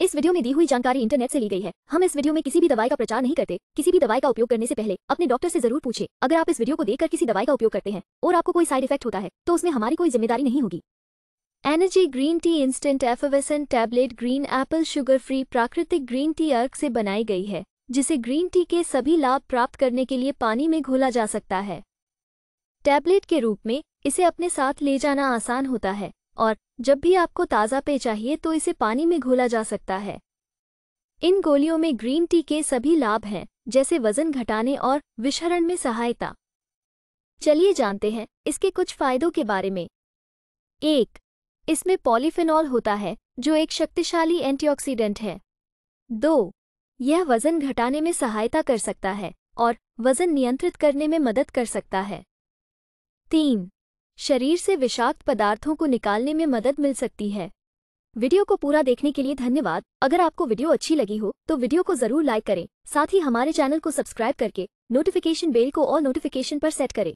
इस वीडियो में दी हुई जानकारी इंटरनेट से ली गई है हम इस वीडियो में किसी भी दवाई का प्रचार नहीं करते किसी भी दवाई का उपयोग करने से पहले अपने डॉक्टर से जरूर पूछे अगर आप इस वीडियो को देखकर किसी दवाई का उपयोग करते हैं और आपको कोई साइड इफेक्ट होता है तो उसमें हमारी कोई जिम्मेदारी नहीं होगी energy green tea instant effervescent tablet green apple sugar free प्राकृतिक ग्रीन टी अर्क से बनाई गई है जिसे ग्रीन टी के सभी लाभ प्राप्त करने के लिए पानी में घोला जा सकता है टैबलेट के रूप में इसे अपने साथ ले जाना आसान होता है और जब भी आपको ताज़ा पेय चाहिए तो इसे पानी में घोला जा सकता है इन गोलियों में ग्रीन टी के सभी लाभ हैं जैसे वजन घटाने और विषहरण में सहायता चलिए जानते हैं इसके कुछ फायदों के बारे में एक इसमें पॉलीफिनॉल होता है जो एक शक्तिशाली एंटीऑक्सीडेंट है दो यह वजन घटाने में सहायता कर सकता है और वजन नियंत्रित करने में मदद कर सकता है तीन शरीर से विषाक्त पदार्थों को निकालने में मदद मिल सकती है वीडियो को पूरा देखने के लिए धन्यवाद अगर आपको वीडियो अच्छी लगी हो तो वीडियो को जरूर लाइक करें साथ ही हमारे चैनल को सब्सक्राइब करके नोटिफिकेशन बेल को और नोटिफिकेशन पर सेट करें